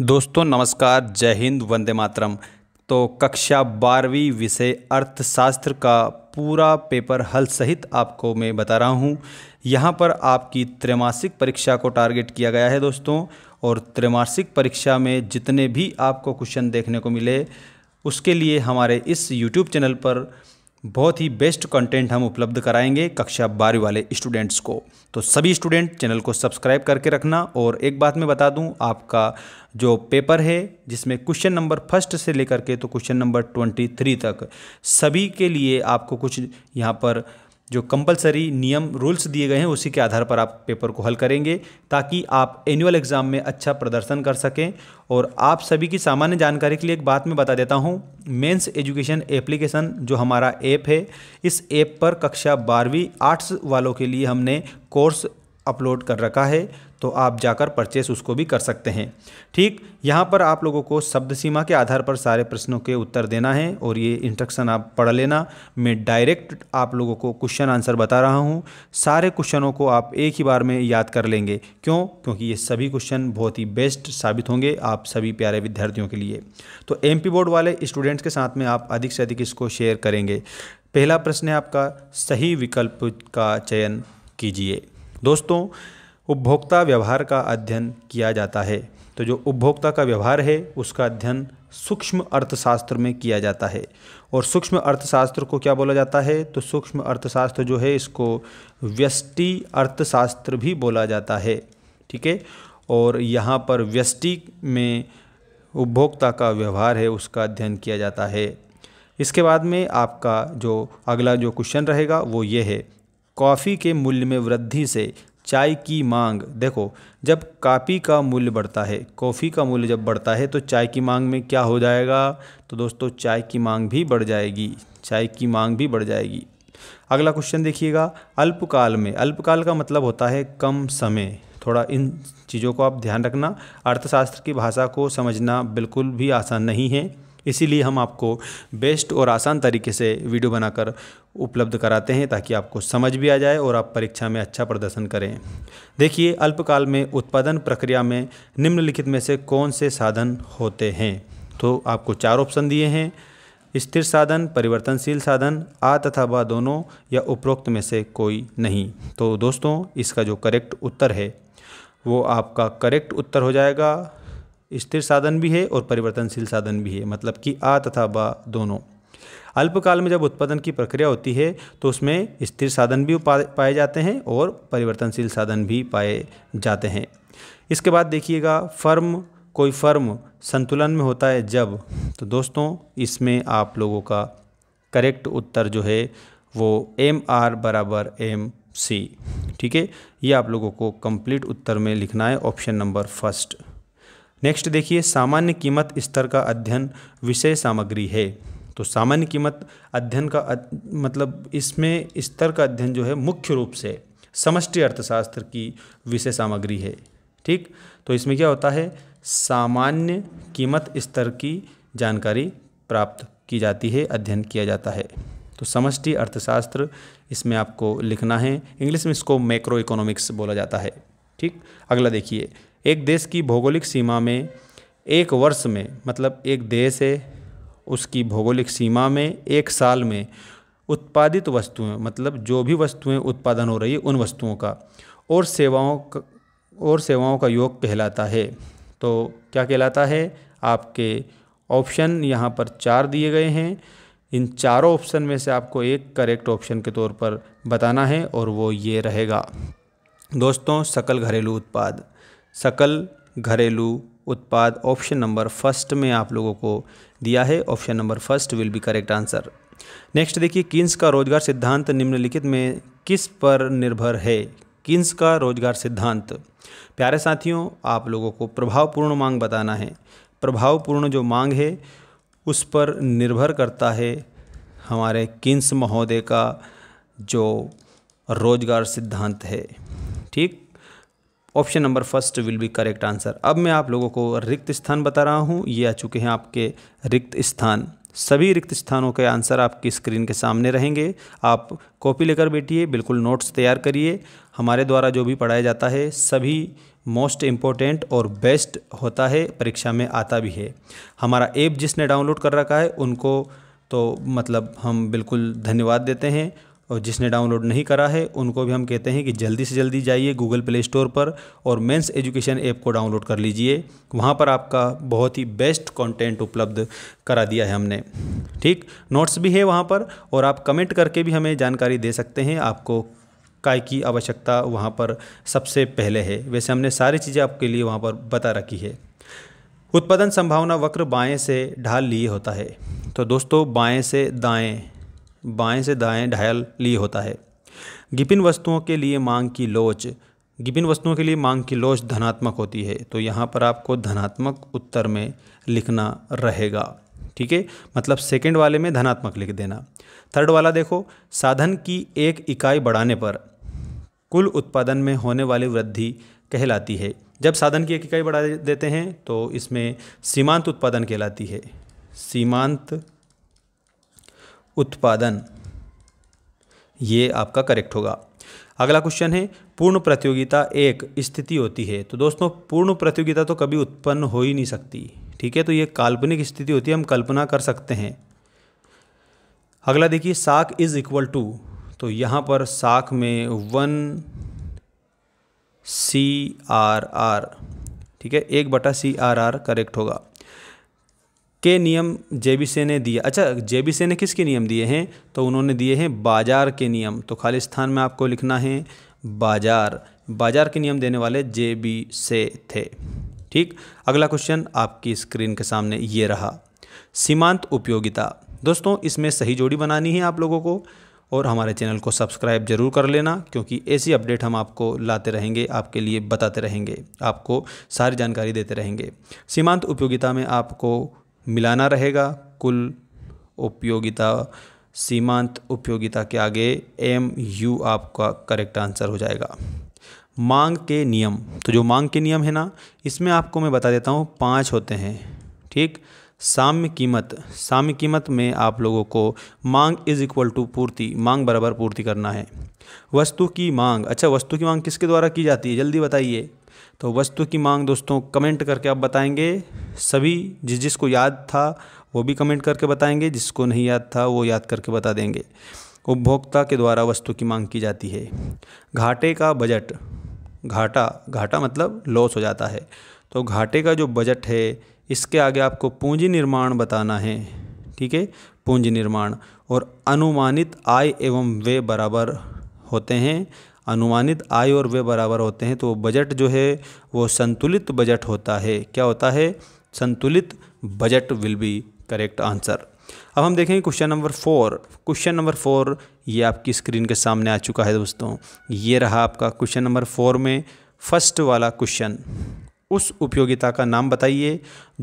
दोस्तों नमस्कार जय हिंद वंदे मातरम तो कक्षा बारहवीं विषय अर्थशास्त्र का पूरा पेपर हल सहित आपको मैं बता रहा हूँ यहाँ पर आपकी त्रैमासिक परीक्षा को टारगेट किया गया है दोस्तों और त्रैमासिक परीक्षा में जितने भी आपको क्वेश्चन देखने को मिले उसके लिए हमारे इस यूट्यूब चैनल पर बहुत ही बेस्ट कंटेंट हम उपलब्ध कराएंगे कक्षा बारहवीं वाले स्टूडेंट्स को तो सभी स्टूडेंट चैनल को सब्सक्राइब करके रखना और एक बात मैं बता दूं आपका जो पेपर है जिसमें क्वेश्चन नंबर फर्स्ट से लेकर के तो क्वेश्चन नंबर ट्वेंटी थ्री तक सभी के लिए आपको कुछ यहाँ पर जो कंपलसरी नियम रूल्स दिए गए हैं उसी के आधार पर आप पेपर को हल करेंगे ताकि आप एनुअल एग्ज़ाम में अच्छा प्रदर्शन कर सकें और आप सभी की सामान्य जानकारी के लिए एक बात मैं बता देता हूँ मेंस एजुकेशन एप्लीकेशन जो हमारा ऐप है इस ऐप पर कक्षा बारहवीं आर्ट्स वालों के लिए हमने कोर्स अपलोड कर रखा है तो आप जाकर परचेस उसको भी कर सकते हैं ठीक यहाँ पर आप लोगों को शब्द सीमा के आधार पर सारे प्रश्नों के उत्तर देना है और ये इंस्ट्रक्शन आप पढ़ लेना मैं डायरेक्ट आप लोगों को क्वेश्चन आंसर बता रहा हूँ सारे क्वेश्चनों को आप एक ही बार में याद कर लेंगे क्यों क्योंकि ये सभी क्वेश्चन बहुत ही बेस्ट साबित होंगे आप सभी प्यारे विद्यार्थियों के लिए तो एम बोर्ड वाले स्टूडेंट्स के साथ में आप अधिक से अधिक इसको शेयर करेंगे पहला प्रश्न है आपका सही विकल्प का चयन कीजिए दोस्तों उपभोक्ता व्यवहार का अध्ययन किया जाता है तो जो उपभोक्ता का व्यवहार है उसका अध्ययन सूक्ष्म अर्थशास्त्र में किया जाता है और सूक्ष्म अर्थशास्त्र को क्या बोला जाता है तो सूक्ष्म अर्थशास्त्र जो है इसको व्यष्टि अर्थशास्त्र भी बोला जाता है ठीक है और यहाँ पर व्यष्टि में उपभोक्ता का व्यवहार है उसका अध्ययन किया जाता है इसके बाद में आपका जो अगला जो क्वेश्चन रहेगा वो ये है कॉफ़ी के मूल्य में वृद्धि से चाय की मांग देखो जब कापी का मूल्य बढ़ता है कॉफ़ी का मूल्य जब बढ़ता है तो चाय की मांग में क्या हो जाएगा तो दोस्तों चाय की मांग भी बढ़ जाएगी चाय की मांग भी बढ़ जाएगी अगला क्वेश्चन देखिएगा अल्पकाल में अल्पकाल का मतलब होता है कम समय थोड़ा इन चीज़ों को आप ध्यान रखना अर्थशास्त्र की भाषा को समझना बिल्कुल भी आसान नहीं है इसीलिए हम आपको बेस्ट और आसान तरीके से वीडियो बनाकर उपलब्ध कराते हैं ताकि आपको समझ भी आ जाए और आप परीक्षा में अच्छा प्रदर्शन करें देखिए अल्पकाल में उत्पादन प्रक्रिया में निम्नलिखित में से कौन से साधन होते हैं तो आपको चार ऑप्शन दिए हैं स्थिर साधन परिवर्तनशील साधन आ तथा ब दोनों या उपरोक्त में से कोई नहीं तो दोस्तों इसका जो करेक्ट उत्तर है वो आपका करेक्ट उत्तर हो जाएगा स्थिर साधन भी है और परिवर्तनशील साधन भी है मतलब कि आ तथा बा दोनों अल्पकाल में जब उत्पादन की प्रक्रिया होती है तो उसमें स्थिर साधन भी पाए जाते हैं और परिवर्तनशील साधन भी पाए जाते हैं इसके बाद देखिएगा फर्म कोई फर्म संतुलन में होता है जब तो दोस्तों इसमें आप लोगों का करेक्ट उत्तर जो है वो एम आर बराबर एम सी ठीक है ये आप लोगों को कंप्लीट उत्तर में लिखना है ऑप्शन नंबर फर्स्ट नेक्स्ट देखिए सामान्य कीमत स्तर का अध्ययन विषय सामग्री है तो सामान्य कीमत अध्ययन का मतलब इसमें स्तर का अध्ययन जो है मुख्य रूप से समष्टि अर्थशास्त्र की विषय सामग्री है ठीक तो इसमें क्या होता है सामान्य कीमत स्तर की जानकारी प्राप्त की जाती है अध्ययन किया जाता है तो समष्टि अर्थशास्त्र इसमें आपको लिखना है इंग्लिश में इसको मैक्रो इकोनॉमिक्स बोला जाता है ठीक अगला देखिए एक देश की भौगोलिक सीमा में एक वर्ष में मतलब एक देश है उसकी भौगोलिक सीमा में एक साल में उत्पादित वस्तुएं मतलब जो भी वस्तुएं उत्पादन हो रही है उन वस्तुओं का और सेवाओं का और सेवाओं का योग कहलाता है तो क्या कहलाता है आपके ऑप्शन यहाँ पर चार दिए गए हैं इन चारों ऑप्शन में से आपको एक करेक्ट ऑप्शन के तौर पर बताना है और वो ये रहेगा दोस्तों सकल घरेलू उत्पाद सकल घरेलू उत्पाद ऑप्शन नंबर फर्स्ट में आप लोगों को दिया है option number first will be correct answer next देखिए किन्स का रोजगार सिद्धांत निम्नलिखित में किस पर निर्भर है किन्स का रोजगार सिद्धांत प्यारे साथियों आप लोगों को प्रभावपूर्ण मांग बताना है प्रभावपूर्ण जो मांग है उस पर निर्भर करता है हमारे किन्स महोदय का जो रोजगार सिद्धांत है ठीक option number first will be correct answer अब मैं आप लोगों को रिक्त स्थान बता रहा हूँ ये आ चुके हैं आपके रिक्त स्थान सभी रिक्त स्थानों के आंसर आपकी स्क्रीन के सामने रहेंगे आप कॉपी लेकर बैठिए बिल्कुल नोट्स तैयार करिए हमारे द्वारा जो भी पढ़ाया जाता है सभी मोस्ट इम्पॉर्टेंट और बेस्ट होता है परीक्षा में आता भी है हमारा ऐप जिसने डाउनलोड कर रखा है उनको तो मतलब हम बिल्कुल धन्यवाद देते हैं और जिसने डाउनलोड नहीं करा है उनको भी हम कहते हैं कि जल्दी से जल्दी जाइए गूगल प्ले स्टोर पर और मेंस एजुकेशन ऐप को डाउनलोड कर लीजिए वहाँ पर आपका बहुत ही बेस्ट कंटेंट उपलब्ध करा दिया है हमने ठीक नोट्स भी है वहाँ पर और आप कमेंट करके भी हमें जानकारी दे सकते हैं आपको काय की आवश्यकता वहाँ पर सबसे पहले है वैसे हमने सारी चीज़ें आपके लिए वहाँ पर बता रखी है उत्पादन संभावना वक्र बाएँ से ढाल लिए होता है तो दोस्तों बाएँ से दाएँ बाएं से दाएं ढायल लिए होता है गिपिन वस्तुओं के लिए मांग की लोच गिपिन वस्तुओं के लिए मांग की लोच धनात्मक होती है तो यहाँ पर आपको धनात्मक उत्तर में लिखना रहेगा ठीक है मतलब सेकेंड वाले में धनात्मक लिख देना थर्ड वाला देखो साधन की एक इकाई बढ़ाने पर कुल उत्पादन में होने वाली वृद्धि कहलाती है जब साधन की एक इकाई बढ़ा देते हैं तो इसमें सीमांत उत्पादन कहलाती है सीमांत उत्पादन ये आपका करेक्ट होगा अगला क्वेश्चन है पूर्ण प्रतियोगिता एक स्थिति होती है तो दोस्तों पूर्ण प्रतियोगिता तो कभी उत्पन्न हो ही नहीं सकती ठीक है तो ये काल्पनिक स्थिति होती है हम कल्पना कर सकते हैं अगला देखिए साख इज इक्वल टू तो यहाँ पर साख में वन सी आर आर ठीक है एक बटा सी आर आर करेक्ट होगा के नियम से ने दिए अच्छा से ने किसके नियम दिए हैं तो उन्होंने दिए हैं बाजार के नियम तो खालिस्तान में आपको लिखना है बाजार बाजार के नियम देने वाले जे बी से थे ठीक अगला क्वेश्चन आपकी स्क्रीन के सामने ये रहा सीमांत उपयोगिता दोस्तों इसमें सही जोड़ी बनानी है आप लोगों को और हमारे चैनल को सब्सक्राइब जरूर कर लेना क्योंकि ऐसी अपडेट हम आपको लाते रहेंगे आपके लिए बताते रहेंगे आपको सारी जानकारी देते रहेंगे सीमांत उपयोगिता में आपको मिलाना रहेगा कुल उपयोगिता सीमांत उपयोगिता के आगे एम यू आपका करेक्ट आंसर हो जाएगा मांग के नियम तो जो मांग के नियम है ना इसमें आपको मैं बता देता हूँ पाँच होते हैं ठीक साम्य कीमत साम्य कीमत में आप लोगों को मांग इज इक्वल टू पूर्ति मांग बराबर पूर्ति करना है वस्तु की मांग अच्छा वस्तु की मांग किसके द्वारा की जाती है जल्दी बताइए तो वस्तु की मांग दोस्तों कमेंट करके आप बताएंगे सभी जिस जिसको याद था वो भी कमेंट करके बताएंगे जिसको नहीं याद था वो याद करके बता देंगे उपभोक्ता के द्वारा वस्तु की मांग की जाती है घाटे का बजट घाटा घाटा मतलब लॉस हो जाता है तो घाटे का जो बजट है इसके आगे आपको पूंजी निर्माण बताना है ठीक है पूंजी निर्माण और अनुमानित आय एवं वे बराबर होते हैं अनुमानित आय और व्यय बराबर होते हैं तो बजट जो है वो संतुलित बजट होता है क्या होता है संतुलित budget will be correct answer अब हम देखेंगे question number four question number four ये आपकी स्क्रीन के सामने आ चुका है दोस्तों ये रहा आपका क्वेश्चन नंबर फोर में फर्स्ट वाला क्वेश्चन उस उपयोगिता का नाम बताइए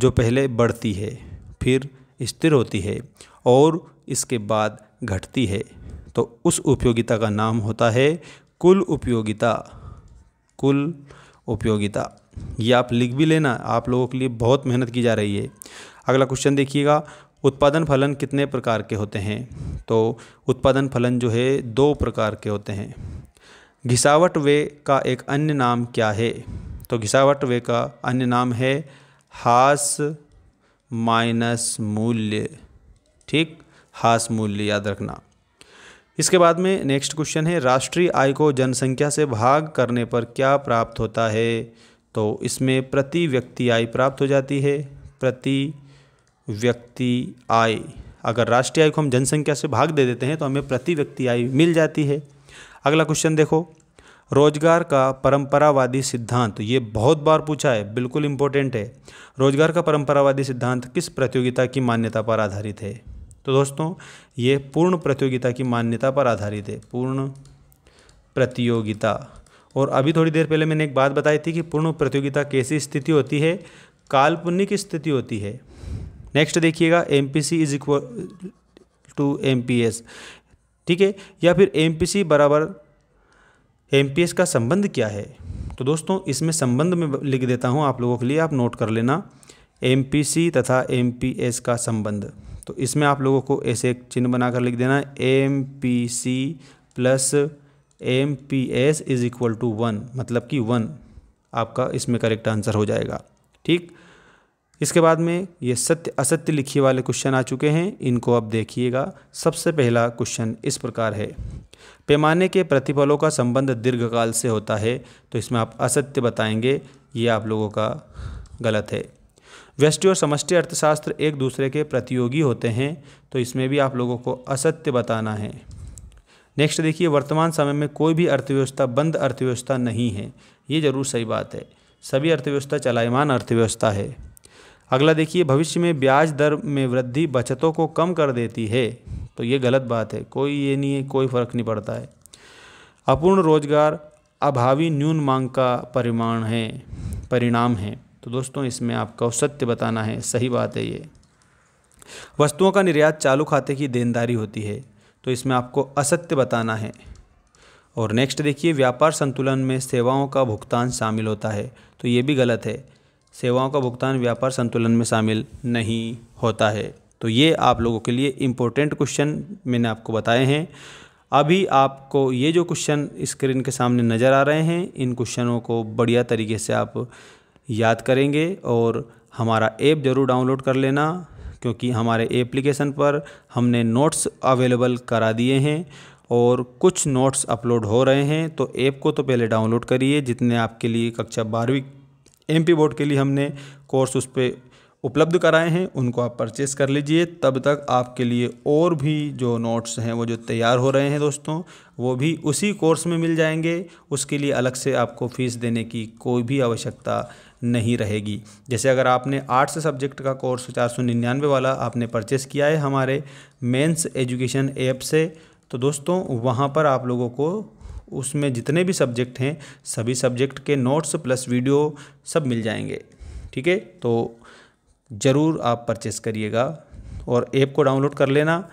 जो पहले बढ़ती है फिर स्थिर होती है और इसके बाद घटती है तो उस उपयोगिता का नाम होता है कुल उपयोगिता कुल उपयोगिता ये आप लिख भी लेना आप लोगों के लिए बहुत मेहनत की जा रही है अगला क्वेश्चन देखिएगा उत्पादन फलन कितने प्रकार के होते हैं तो उत्पादन फलन जो है दो प्रकार के होते हैं घिसावट वे का एक अन्य नाम क्या है तो घिसावट वे का अन्य नाम है हास माइनस मूल्य ठीक हास मूल्य याद रखना इसके बाद में नेक्स्ट क्वेश्चन है राष्ट्रीय आय को जनसंख्या से भाग करने पर क्या प्राप्त होता है तो इसमें प्रति व्यक्ति आय प्राप्त हो जाती है प्रति व्यक्ति आय अगर राष्ट्रीय आय को हम जनसंख्या से भाग दे देते हैं तो हमें प्रति व्यक्ति आय मिल जाती है अगला क्वेश्चन देखो रोजगार का परंपरावादी सिद्धांत ये बहुत बार पूछा है बिल्कुल इंपॉर्टेंट है रोजगार का परंपरावादी सिद्धांत किस प्रतियोगिता की मान्यता पर आधारित है तो दोस्तों ये पूर्ण प्रतियोगिता की मान्यता पर आधारित है पूर्ण प्रतियोगिता और अभी थोड़ी देर पहले मैंने एक बात बताई थी कि पूर्ण प्रतियोगिता कैसी स्थिति होती है काल्पनिक स्थिति होती है नेक्स्ट देखिएगा M P C is equal to M P S ठीक है या फिर एम पी सी बराबर एम पी एस का संबंध क्या है तो दोस्तों इसमें संबंध में लिख देता हूँ आप लोगों के लिए आप नोट कर लेना एम पी सी तथा एम पी एस का संबंध तो इसमें आप लोगों को ऐसे एक चिन्ह बनाकर लिख देना M P C plus M P S is equal to one मतलब कि वन आपका इसमें करेक्ट आंसर हो जाएगा ठीक इसके बाद में ये सत्य असत्य लिखिए वाले क्वेश्चन आ चुके हैं इनको अब देखिएगा सबसे पहला क्वेश्चन इस प्रकार है पैमाने के प्रतिफलों का संबंध दीर्घकाल से होता है तो इसमें आप असत्य बताएंगे ये आप लोगों का गलत है व्यष्टि और समष्टि अर्थशास्त्र एक दूसरे के प्रतियोगी होते हैं तो इसमें भी आप लोगों को असत्य बताना है नेक्स्ट देखिए वर्तमान समय में कोई भी अर्थव्यवस्था बंद अर्थव्यवस्था नहीं है ये जरूर सही बात है सभी अर्थव्यवस्था चलायमान अर्थव्यवस्था है अगला देखिए भविष्य में ब्याज दर में वृद्धि बचतों को कम कर देती है तो ये गलत बात है कोई ये नहीं है कोई फर्क नहीं पड़ता है अपूर्ण रोजगार अभावी न्यून मांग का परिमाण है परिणाम है तो दोस्तों इसमें आपका सत्य बताना है सही बात है ये वस्तुओं का निर्यात चालू खाते की देनदारी होती है तो इसमें आपको असत्य बताना है और नेक्स्ट देखिए व्यापार संतुलन में सेवाओं का भुगतान शामिल होता है तो ये भी गलत है सेवाओं का भुगतान व्यापार संतुलन में शामिल नहीं होता है तो ये आप लोगों के लिए इम्पोर्टेंट क्वेश्चन मैंने आपको बताए हैं अभी आपको ये जो क्वेश्चन स्क्रीन के सामने नज़र आ रहे हैं इन क्वेश्चनों को बढ़िया तरीके से आप याद करेंगे और हमारा ऐप ज़रूर डाउनलोड कर लेना क्योंकि हमारे एप्लीकेशन पर हमने नोट्स अवेलेबल करा दिए हैं और कुछ नोट्स अपलोड हो रहे हैं तो ऐप को तो पहले डाउनलोड करिए जितने आपके लिए कक्षा बारहवीं एम पी बोर्ड के लिए हमने कोर्स उस पर उपलब्ध कराए हैं उनको आप परचेस कर लीजिए तब तक आपके लिए और भी जो नोट्स हैं वो जो तैयार हो रहे हैं दोस्तों वो भी उसी कोर्स में मिल जाएंगे उसके लिए अलग से आपको फ़ीस देने की कोई भी आवश्यकता नहीं रहेगी जैसे अगर आपने आर्ट्स सब्जेक्ट का कोर्स चार सौ निन्यानवे वाला आपने परचेस किया है हमारे मेंस एजुकेशन ऐप से तो दोस्तों वहाँ पर आप लोगों को उसमें जितने भी सब्जेक्ट हैं सभी सब्जेक्ट के नोट्स प्लस वीडियो सब मिल जाएंगे ठीक है तो ज़रूर आप परचेस करिएगा और ऐप को डाउनलोड कर लेना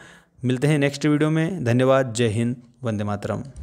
मिलते हैं नेक्स्ट वीडियो में धन्यवाद जय हिंद वंदे मातरम